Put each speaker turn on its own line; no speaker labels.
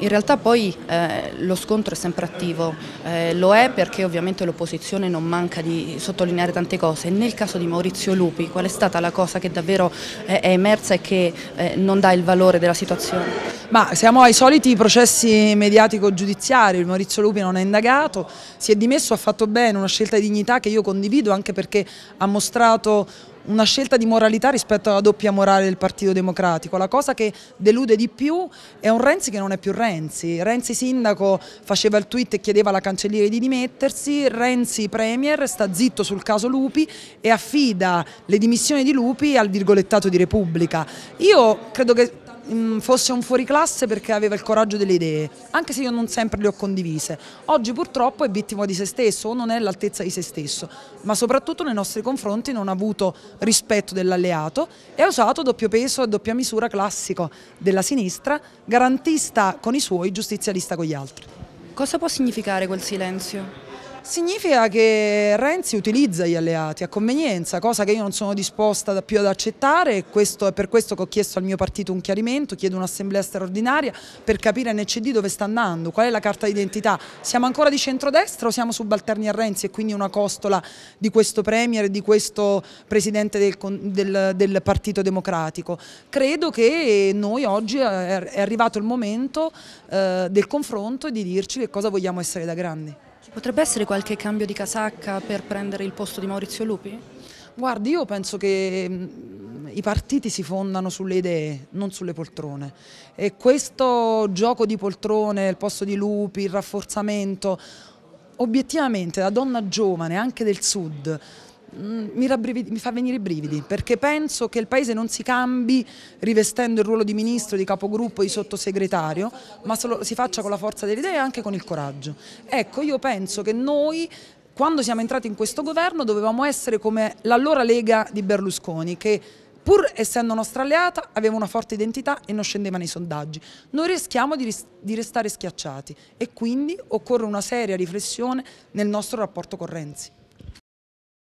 In realtà poi eh, lo scontro è sempre attivo, eh, lo è perché ovviamente l'opposizione non manca di sottolineare tante cose. Nel caso di Maurizio Lupi qual è stata la cosa che davvero eh, è emersa e che eh, non dà il valore della situazione? Ma siamo ai soliti processi mediatico-giudiziari, il Maurizio Lupi non è indagato, si è dimesso, ha fatto bene, una scelta di dignità che io condivido anche perché ha mostrato una scelta di moralità rispetto alla doppia morale del Partito Democratico. La cosa che delude di più è un Renzi che non è più Renzi. Renzi sindaco faceva il tweet e chiedeva alla cancelliera di dimettersi, Renzi premier sta zitto sul caso Lupi e affida le dimissioni di Lupi al virgolettato di Repubblica. Io credo che Mm, fosse un fuoriclasse perché aveva il coraggio delle idee, anche se io non sempre le ho condivise. Oggi purtroppo è vittima di se stesso o non è all'altezza di se stesso, ma soprattutto nei nostri confronti non ha avuto rispetto dell'alleato e ha usato doppio peso e doppia misura classico della sinistra, garantista con i suoi, giustizialista con gli altri. Cosa può significare quel silenzio? Significa che Renzi utilizza gli alleati a convenienza, cosa che io non sono disposta più ad accettare questo è per questo che ho chiesto al mio partito un chiarimento, chiedo un'assemblea straordinaria per capire NCD dove sta andando, qual è la carta d'identità, siamo ancora di centrodestra o siamo subalterni a Renzi e quindi una costola di questo Premier e di questo Presidente del, del, del Partito Democratico. Credo che noi oggi è arrivato il momento eh, del confronto e di dirci che cosa vogliamo essere da grandi. Ci potrebbe essere qualche cambio di casacca per prendere il posto di Maurizio Lupi? Guardi, io penso che mm, i partiti si fondano sulle idee, non sulle poltrone e questo gioco di poltrone, il posto di lupi, il rafforzamento, obiettivamente da donna giovane anche del sud Mm, mi, mi, fa venire i brividi perché penso che il Paese non si cambi rivestendo il ruolo di ministro, di capogruppo, di sottosegretario, ma solo, si faccia con la forza delle idee e anche con il coraggio. Ecco, io penso che noi quando siamo entrati in questo governo dovevamo essere come l'allora Lega di Berlusconi che pur essendo nostra alleata, aveva una forte identità e non scendeva nei sondaggi. Noi rischiamo di, ris di, restare schiacciati e quindi occorre una seria riflessione nel nostro rapporto con Renzi.